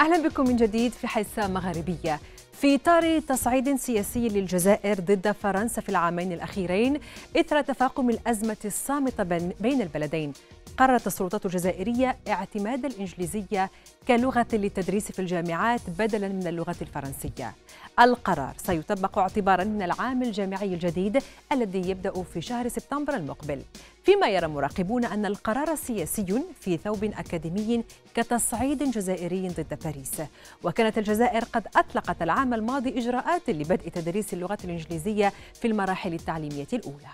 أهلا بكم من جديد في حصه مغاربية في إطار تصعيد سياسي للجزائر ضد فرنسا في العامين الأخيرين إثر تفاقم الأزمة الصامتة بين البلدين قررت السلطات الجزائرية اعتماد الإنجليزية كلغة للتدريس في الجامعات بدلا من اللغة الفرنسية القرار سيطبق اعتبارا من العام الجامعي الجديد الذي يبدأ في شهر سبتمبر المقبل فيما يرى مراقبون أن القرار سياسي في ثوب أكاديمي كتصعيد جزائري ضد باريس وكانت الجزائر قد أطلقت العام الماضي إجراءات لبدء تدريس اللغة الإنجليزية في المراحل التعليمية الأولى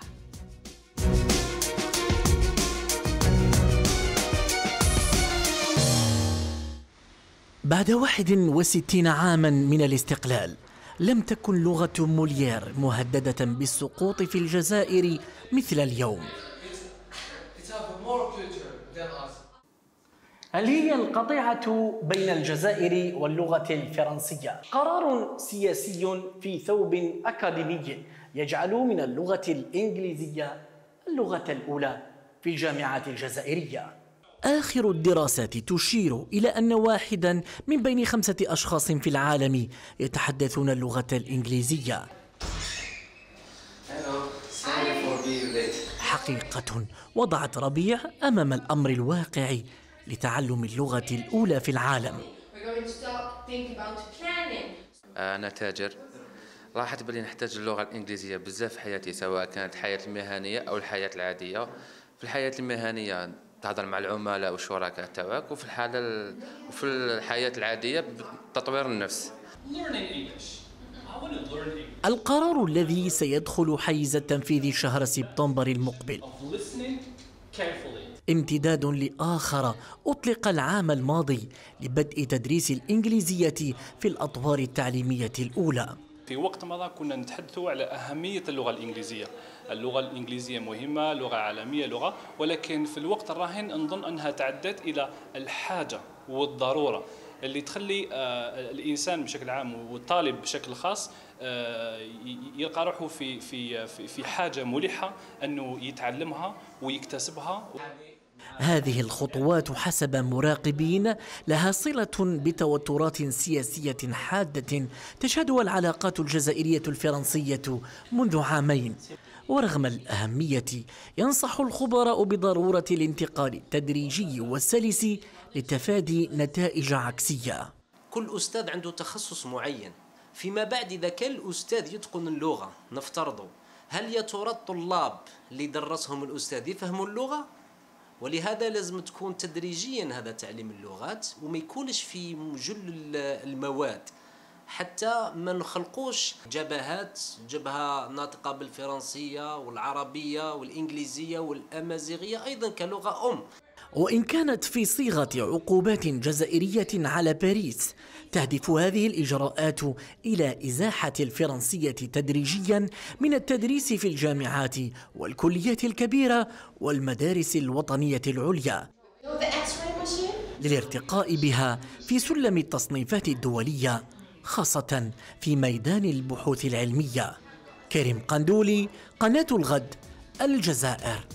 بعد 61 عاما من الاستقلال لم تكن لغة موليير مهددة بالسقوط في الجزائر مثل اليوم هل هي القطيعة بين الجزائر واللغة الفرنسية قرار سياسي في ثوب أكاديمي يجعل من اللغة الإنجليزية اللغة الأولى في الجامعة الجزائرية آخر الدراسات تشير إلى أن واحدا من بين خمسة أشخاص في العالم يتحدثون اللغة الإنجليزية حقيقة وضعت ربيع أمام الأمر الواقعي لتعلم اللغة الأولى في العالم أنا تاجر لاحظت بلي نحتاج اللغة الإنجليزية بزاف في حياتي سواء كانت الحياة المهنية أو الحياة العادية في الحياة المهنية تهضر مع العملاء والشركاء تاعك وفي الحالة وفي الحياة العادية تطوير النفس القرار الذي سيدخل حيز التنفيذ شهر سبتمبر المقبل امتداد لآخر أطلق العام الماضي لبدء تدريس الإنجليزية في الأطوار التعليمية الأولى في وقت مضى كنا نتحدث على أهمية اللغة الإنجليزية اللغة الإنجليزية مهمة لغة عالمية لغة ولكن في الوقت الراهن نظن أنها تعدت إلى الحاجة والضرورة اللي تخلي آه، الانسان بشكل عام والطالب بشكل خاص آه، يلقى روحه في في في حاجه ملحه انه يتعلمها ويكتسبها هذه الخطوات حسب مراقبين لها صلة بتوترات سياسية حادة تشهدها العلاقات الجزائرية الفرنسية منذ عامين ورغم الأهمية ينصح الخبراء بضرورة الانتقال التدريجي والسلس لتفادي نتائج عكسية كل أستاذ عنده تخصص معين فيما بعد إذا كان الأستاذ يتقن اللغة نفترضه هل يا ترى الطلاب اللي درسهم الأستاذ يفهموا اللغة؟ ولهذا لازم تكون تدريجيا هذا تعليم اللغات وما يكونش في جل المواد حتى ما نخلقوش جبهات جبهة ناطقة بالفرنسية والعربية والإنجليزية والأمازيغية أيضا كلغة أم وإن كانت في صيغة عقوبات جزائرية على باريس تهدف هذه الإجراءات إلى إزاحة الفرنسية تدريجيا من التدريس في الجامعات والكليات الكبيرة والمدارس الوطنية العليا للارتقاء بها في سلم التصنيفات الدولية خاصة في ميدان البحوث العلمية كريم قندولي قناة الغد الجزائر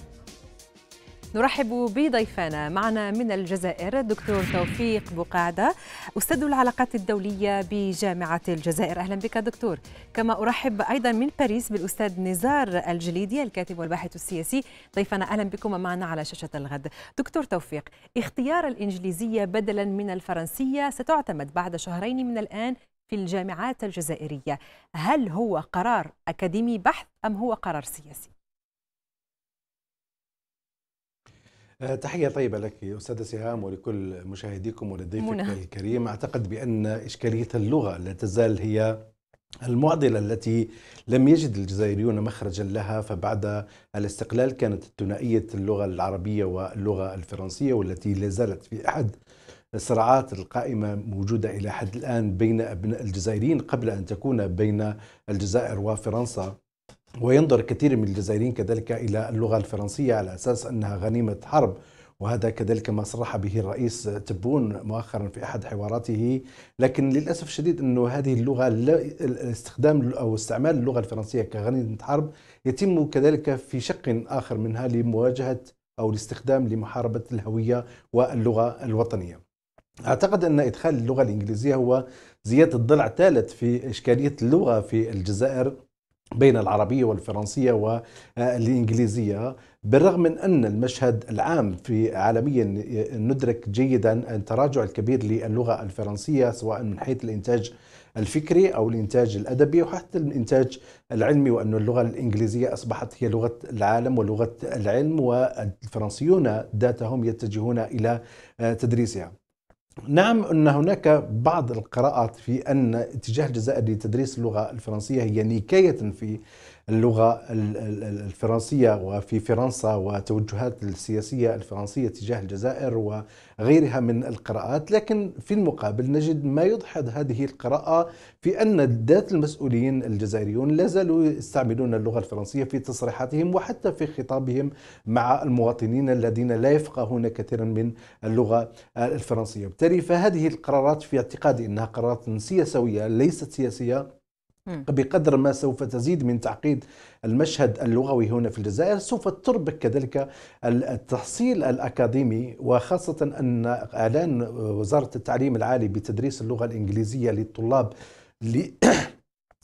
نرحب بضيفانا معنا من الجزائر الدكتور توفيق بقاعده أستاذ العلاقات الدولية بجامعة الجزائر أهلا بك دكتور كما أرحب أيضا من باريس بالأستاذ نزار الجليدي الكاتب والباحث السياسي ضيفنا أهلا بكم معنا على شاشة الغد دكتور توفيق اختيار الإنجليزية بدلا من الفرنسية ستعتمد بعد شهرين من الآن في الجامعات الجزائرية هل هو قرار أكاديمي بحث أم هو قرار سياسي؟ آه، تحية طيبة لك أستاذة سهام ولكل مشاهديكم ولضيفك منا. الكريم أعتقد بأن إشكالية اللغة لا تزال هي المعضلة التي لم يجد الجزائريون مخرجا لها فبعد الاستقلال كانت ثنائية اللغة العربية واللغة الفرنسية والتي لا زالت في أحد الصراعات القائمة موجودة إلى حد الآن بين أبناء الجزائريين قبل أن تكون بين الجزائر وفرنسا وينظر كثير من الجزائريين كذلك إلى اللغة الفرنسية على أساس أنها غنيمة حرب وهذا كذلك ما صرح به الرئيس تبون مؤخرا في احد حواراته لكن للاسف الشديد انه هذه اللغه الاستخدام او استعمال اللغه الفرنسيه كغنيمه حرب يتم كذلك في شق اخر منها لمواجهه او الاستخدام لمحاربه الهويه واللغه الوطنيه أعتقد أن إدخال اللغة الإنجليزية هو زيادة ضلع ثالث في إشكالية اللغة في الجزائر بين العربية والفرنسية والإنجليزية بالرغم من أن المشهد العام في عالميا ندرك جيدا التراجع الكبير للغة الفرنسية سواء من حيث الإنتاج الفكري او الانتاج الادبي وحتى الانتاج العلمي وان اللغه الانجليزيه اصبحت هي لغه العالم ولغه العلم والفرنسيون ذاتهم يتجهون الى تدريسها. نعم أن هناك بعض القراءات في أن اتجاه الجزائر لتدريس اللغة الفرنسية هي نكاية في اللغة الفرنسية وفي فرنسا وتوجهات السياسية الفرنسية تجاه الجزائر وغيرها من القراءات لكن في المقابل نجد ما يضحد هذه القراءة في أن ذات المسؤولين الجزائريون لا زالوا يستعملون اللغة الفرنسية في تصريحاتهم وحتى في خطابهم مع المواطنين الذين لا يفقهون كثيرا من اللغة الفرنسية بالتالي فهذه القرارات في اعتقادي أنها قرارات سياسوية ليست سياسية بقدر ما سوف تزيد من تعقيد المشهد اللغوي هنا في الجزائر سوف تربك كذلك التحصيل الأكاديمي وخاصة أن إعلان وزارة التعليم العالي بتدريس اللغة الإنجليزية للطلاب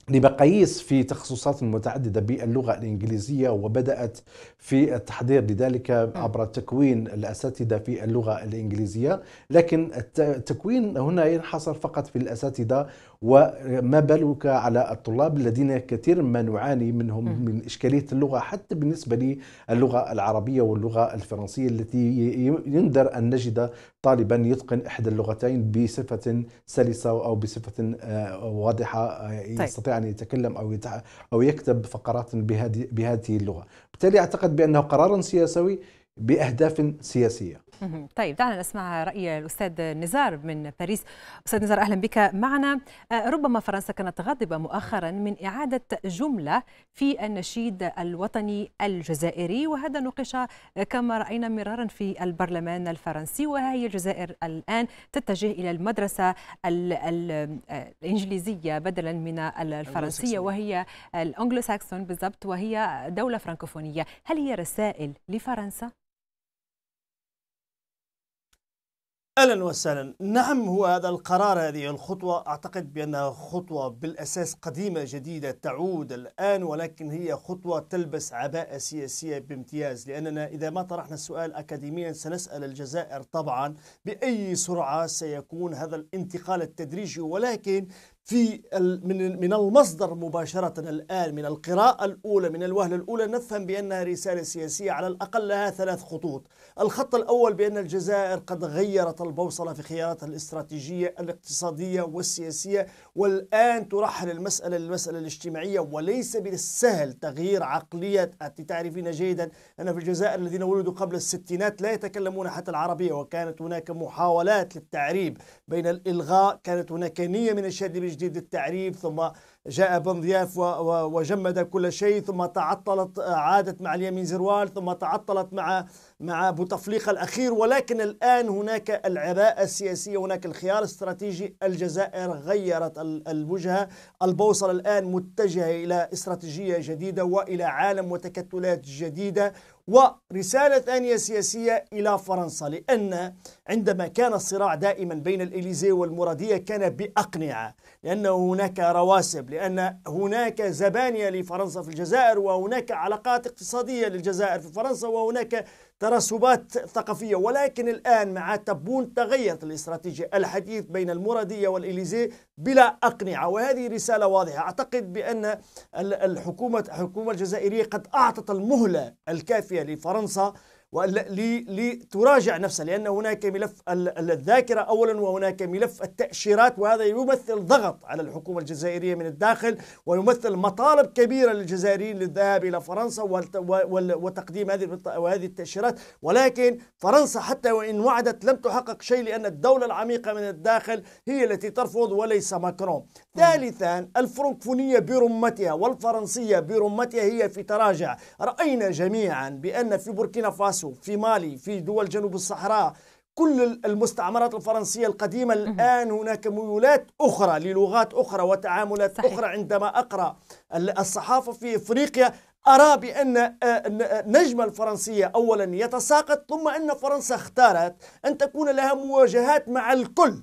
لمقاييس في تخصصات متعدده باللغه الانجليزيه وبدات في التحضير لذلك عبر تكوين الاساتذه في اللغه الانجليزيه، لكن التكوين هنا ينحصر فقط في الاساتذه وما بالك على الطلاب الذين كثير ما نعاني منهم من اشكاليه اللغه حتى بالنسبه للغه العربيه واللغه الفرنسيه التي يندر ان نجد طالبا يتقن احدى اللغتين بصفه سلسه او بصفه آه، واضحه آه، طيب. يستطيع ان يتكلم او او يكتب فقرات بهذه بهذه اللغه، بالتالي اعتقد بانه قرار سياسي باهداف سياسيه. طيب دعنا نسمع راي الاستاذ نزار من باريس استاذ نزار اهلا بك معنا آه، ربما فرنسا كانت غاضبه مؤخرا من اعاده جمله في النشيد الوطني الجزائري وهذا نوقش كما راينا مرارا في البرلمان الفرنسي وها هي الجزائر الان تتجه الى المدرسه آه، الانجليزيه بدلا من الفرنسيه وهي الانجلو ساكسون بالضبط وهي دوله فرنكوفونيه هل هي رسائل لفرنسا اهلا وسهلا نعم هو هذا القرار هذه الخطوه اعتقد بانها خطوه بالاساس قديمه جديده تعود الان ولكن هي خطوه تلبس عباءه سياسيه بامتياز لاننا اذا ما طرحنا السؤال اكاديميا سنسال الجزائر طبعا باي سرعه سيكون هذا الانتقال التدريجي ولكن في من من المصدر مباشرة الآن من القراءة الأولى من الوهلة الأولى نفهم بأنها رسالة سياسية على الأقل لها ثلاث خطوط الخط الأول بأن الجزائر قد غيرت البوصلة في خياراتها الاستراتيجية الاقتصادية والسياسية والآن ترحل المسألة للمسألة الاجتماعية وليس بالسهل تغيير عقلية أنت تعرفين جيدا أن في الجزائر الذين ولدوا قبل الستينات لا يتكلمون حتى العربية وكانت هناك محاولات للتعريب بين الإلغاء كانت هناك نية من الشادي تجديد التعريف ثم جاء بن ضياف وجمد كل شيء ثم تعطلت عادت مع اليمين زروال ثم تعطلت مع مع بوتفليقة الأخير ولكن الآن هناك العباءة السياسية هناك الخيار الاستراتيجي الجزائر غيرت الوجهة البوصلة الآن متجهة إلى استراتيجية جديدة وإلى عالم وتكتلات جديدة ورسالة ثانية سياسية إلى فرنسا لأن عندما كان الصراع دائما بين الإليزي والمرادية كان بأقنعة لأن هناك رواسب لأن هناك زبانية لفرنسا في الجزائر وهناك علاقات اقتصادية للجزائر في فرنسا وهناك ترسبات ثقافية ولكن الآن مع تبون تغيرت الاستراتيجية الحديث بين المرادية والإليزي بلا أقنعة وهذه رسالة واضحة أعتقد بأن الحكومة الحكومة الجزائرية قد أعطت المهلة الكافية لفرنسا لتراجع نفسها لأن هناك ملف الذاكرة أولا وهناك ملف التأشيرات وهذا يمثل ضغط على الحكومة الجزائرية من الداخل ويمثل مطالب كبيرة للجزائريين للذهاب إلى فرنسا وتقديم هذه وهذه التأشيرات ولكن فرنسا حتى وإن وعدت لم تحقق شيء لأن الدولة العميقة من الداخل هي التي ترفض وليس ماكرون ثالثا الفرنكفونية برمتها والفرنسية برمتها هي في تراجع رأينا جميعا بأن في بوركينا فاسو تونس في مالي في دول جنوب الصحراء كل المستعمرات الفرنسية القديمة الآن هناك ميولات أخرى للغات أخرى وتعاملات صحيح. أخرى عندما أقرأ الصحافة في إفريقيا أرى بأن آه، آه، نجم الفرنسية أولا يتساقط ثم أن فرنسا اختارت أن تكون لها مواجهات مع الكل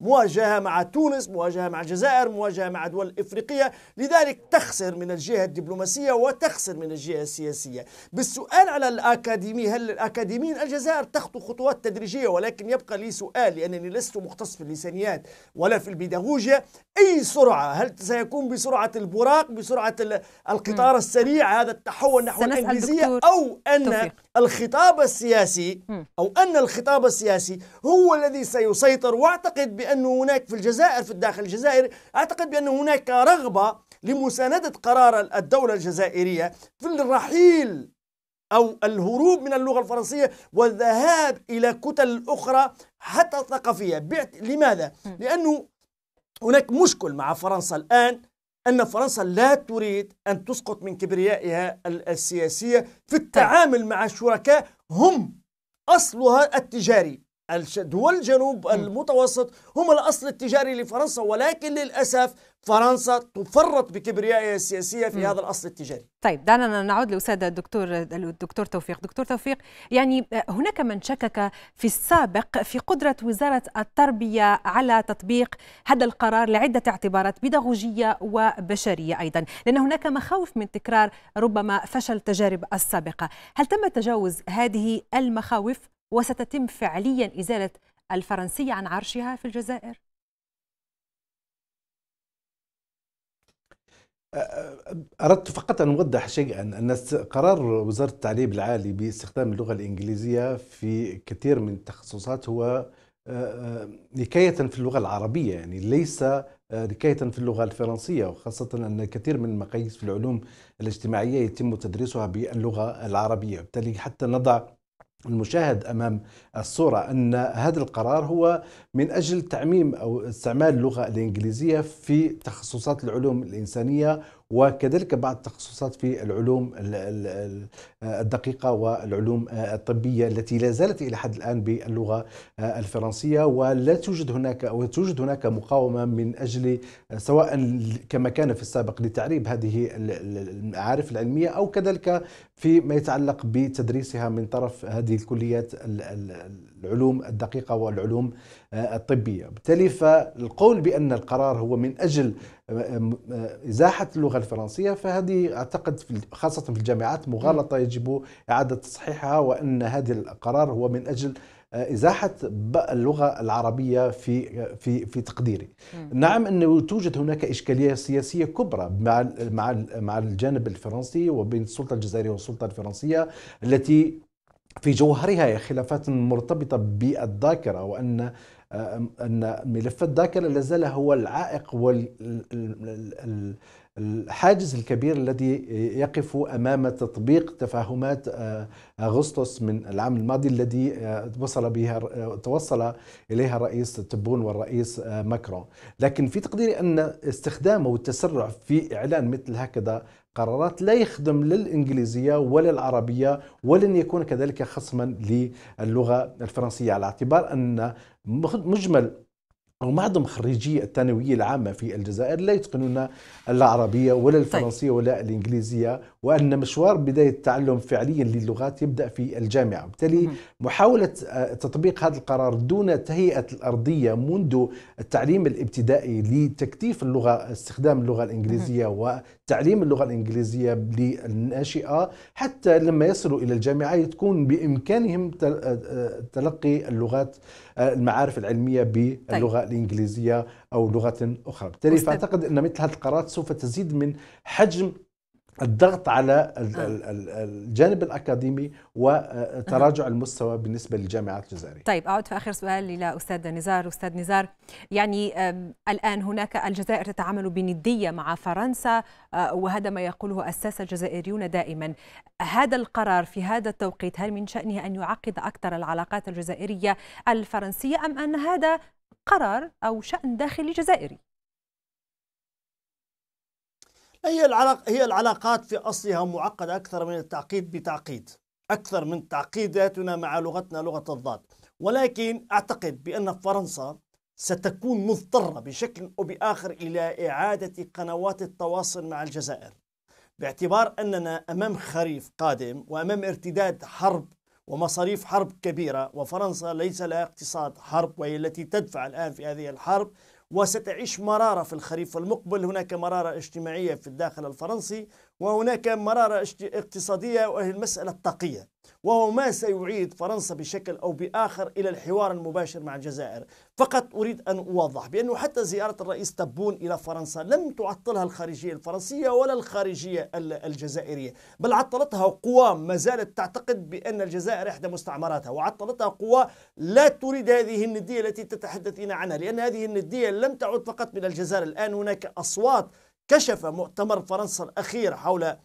مواجهة مع تونس مواجهة مع الجزائر مواجهة مع دول الإفريقية لذلك تخسر من الجهة الدبلوماسية وتخسر من الجهة السياسية بالسؤال على الأكاديمي هل الأكاديميين الجزائر تخطو خطوات تدريجية ولكن يبقى لي سؤال لأنني لست مختص في اللسانيات ولا في البيداغوجيا أي سرعة هل سيكون بسرعة البراق بسرعة القطار السريع هذا التحول نحو الإنجليزية أو أن توفيق. الخطاب السياسي أو أن الخطاب السياسي هو الذي سيسيطر واعتقد بأن بأن هناك في الجزائر في الداخل الجزائري أعتقد بأن هناك رغبة لمساندة قرار الدولة الجزائرية في الرحيل أو الهروب من اللغة الفرنسية والذهاب إلى كتل أخرى حتى ثقافية لماذا؟ لأنه هناك مشكل مع فرنسا الآن أن فرنسا لا تريد أن تسقط من كبريائها السياسية في طيب. التعامل مع الشركاء هم أصلها التجاري دول الجنوب المتوسط هم الأصل التجاري لفرنسا ولكن للأسف فرنسا تفرط بكبريائها السياسية في هذا الأصل التجاري طيب دعنا نعود لأستاذ الدكتور الدكتور توفيق دكتور توفيق يعني آه، هناك من شكك في السابق في قدرة وزارة التربية على تطبيق هذا القرار لعدة اعتبارات بيداغوجية وبشرية أيضا لأن هناك مخاوف من تكرار ربما فشل التجارب السابقة هل تم تجاوز هذه المخاوف وستتم فعليا إزالة الفرنسية عن عرشها في الجزائر؟ أردت فقط أن أوضح شيئا أن قرار وزارة التعليم العالي باستخدام اللغة الإنجليزية في كثير من التخصصات هو نكاية في اللغة العربية يعني ليس نكاية في اللغة الفرنسية وخاصة أن كثير من المقاييس في العلوم الاجتماعية يتم تدريسها باللغة العربية وبالتالي حتى نضع المشاهد امام الصوره ان هذا القرار هو من اجل تعميم او استعمال اللغه الانجليزيه في تخصصات العلوم الانسانيه وكذلك بعض التخصصات في العلوم الدقيقة والعلوم الطبية التي لا زالت إلى حد الآن باللغة الفرنسية ولا توجد هناك أو توجد هناك مقاومة من أجل سواء كما كان في السابق لتعريب هذه المعارف العلمية أو كذلك فيما يتعلق بتدريسها من طرف هذه الكليات العلوم الدقيقة والعلوم الطبية بالتالي فالقول بأن القرار هو من أجل ازاحه اللغه الفرنسيه فهذه اعتقد خاصه في الجامعات مغالطه يجب اعاده تصحيحها وان هذا القرار هو من اجل آه، ازاحه اللغه العربيه في في في تقديري. مم. نعم انه توجد هناك اشكاليه سياسيه كبرى مع مع مع الجانب الفرنسي وبين السلطه الجزائريه والسلطه الفرنسيه التي في جوهرها خلافات مرتبطه بالذاكره وان ان ملف الذاكره لازال هو العائق والحاجز الكبير الذي يقف امام تطبيق تفاهمات آه، اغسطس من العام الماضي الذي آه، وصل بها توصل اليها الرئيس تبون والرئيس آه، ماكرون، لكن في تقديري ان استخدامه والتسرع في اعلان مثل هكذا قرارات لا يخدم لا الإنجليزية ولا العربية ولن يكون كذلك خصما للغة الفرنسية على اعتبار أن مجمل أو معظم خريجي الثانوية العامة في الجزائر لا يتقنون العربية ولا طيب. الفرنسية ولا الإنجليزية وأن مشوار بداية التعلم فعليا للغات يبدأ في الجامعة بالتالي محاولة آه، تطبيق هذا القرار دون تهيئة الأرضية منذ التعليم الابتدائي لتكثيف اللغة استخدام اللغة الإنجليزية وتعليم اللغة الإنجليزية للناشئة حتى لما يصلوا إلى الجامعة تكون بإمكانهم آه، آه، تلقي اللغات المعارف العلمية طيب. باللغة الإنجليزية أو لغة أخرى بالتالي فأعتقد أن مثل هذه القرارات سوف تزيد من حجم الضغط على نعم. الجانب الاكاديمي وتراجع المستوى بالنسبه للجامعات الجزائريه. طيب اعود في اخر سؤال الى استاذ نزار، استاذ نزار يعني الان هناك الجزائر تتعامل بنديه مع فرنسا آه، وهذا ما يقوله الساسه الجزائريون دائما. هذا القرار في هذا التوقيت هل من شانه ان يعقد اكثر العلاقات الجزائريه الفرنسيه ام ان هذا قرار أو شأن داخلي جزائري هي العلاق هي العلاقات في اصلها معقده اكثر من التعقيد بتعقيد اكثر من تعقيداتنا مع لغتنا لغه الضاد ولكن اعتقد بان فرنسا ستكون مضطره بشكل او باخر الى اعاده قنوات التواصل مع الجزائر باعتبار اننا امام خريف قادم وامام ارتداد حرب ومصاريف حرب كبيرة وفرنسا ليس لها اقتصاد حرب وهي التي تدفع الآن في هذه الحرب وستعيش مرارة في الخريف المقبل هناك مرارة اجتماعية في الداخل الفرنسي وهناك مرارة اقتصادية وهي المسألة الطاقية وهو ما سيعيد فرنسا بشكل أو بآخر إلى الحوار المباشر مع الجزائر فقط أريد أن أوضح بأنه حتى زيارة الرئيس تبون إلى فرنسا لم تعطلها الخارجية الفرنسية ولا الخارجية الجزائرية بل عطلتها قوى ما زالت تعتقد بأن الجزائر إحدى مستعمراتها وعطلتها قوى لا تريد هذه الندية التي تتحدثين عنها لأن هذه الندية لم تعد فقط من الجزائر الآن هناك أصوات كشف مؤتمر فرنسا الأخير حول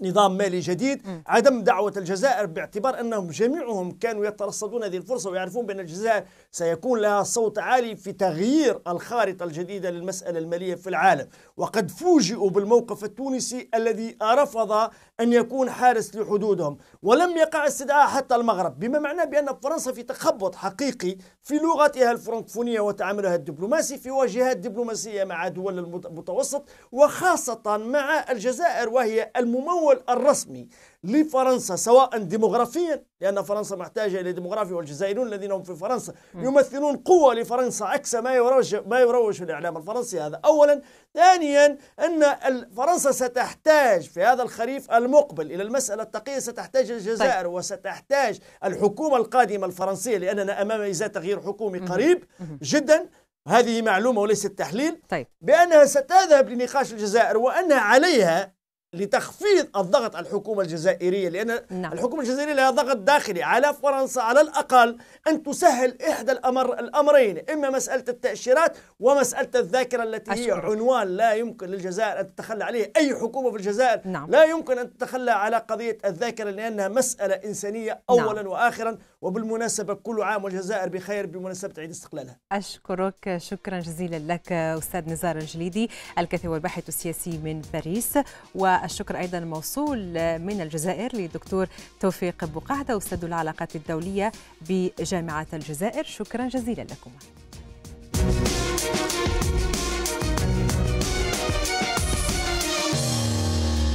نظام مالي جديد م. عدم دعوة الجزائر باعتبار أنهم جميعهم كانوا يترصدون هذه الفرصة ويعرفون بأن الجزائر سيكون لها صوت عالي في تغيير الخارطة الجديدة للمسألة المالية في العالم وقد فوجئوا بالموقف التونسي الذي رفض أن يكون حارس لحدودهم ولم يقع استدعاء حتى المغرب بما معناه بأن فرنسا في تخبط حقيقي في لغتها الفرنكفونية وتعاملها الدبلوماسي في واجهات دبلوماسية مع دول المتوسط وخاصة مع الجزائر وهي الممول الدول الرسمي لفرنسا سواء ديموغرافيا لأن فرنسا محتاجة إلى ديموغرافيا والجزائريون الذين هم في فرنسا يمثلون قوة لفرنسا عكس ما يروج ما يروج الإعلام الفرنسي هذا أولا ثانيا أن فرنسا ستحتاج في هذا الخريف المقبل إلى المسألة التقية ستحتاج الجزائر طيب. وستحتاج الحكومة القادمة الفرنسية لأننا أمام إزاء تغيير حكومي قريب جدا هذه معلومة وليست تحليل طيب. بأنها ستذهب لنقاش الجزائر وأنها عليها لتخفيض الضغط على الحكومة الجزائرية لأن نعم. الحكومة الجزائرية لها ضغط داخلي على فرنسا على الأقل أن تسهل إحدى الأمر الأمرين إما مسألة التأشيرات ومسألة الذاكرة التي أشعر. هي عنوان لا يمكن للجزائر أن تتخلى عليه أي حكومة في الجزائر نعم. لا يمكن أن تتخلى على قضية الذاكرة لأنها مسألة إنسانية أولا نعم. وآخرا وبالمناسبة كل عام والجزائر بخير بمناسبة عيد استقلالها أشكرك شكرا جزيلا لك أستاذ نزار الجليدي الكاتب والباحث السياسي من باريس والشكر أيضا موصول من الجزائر للدكتور توفيق بقعدة أستاذ العلاقات الدولية بجامعة الجزائر شكرا جزيلا لكم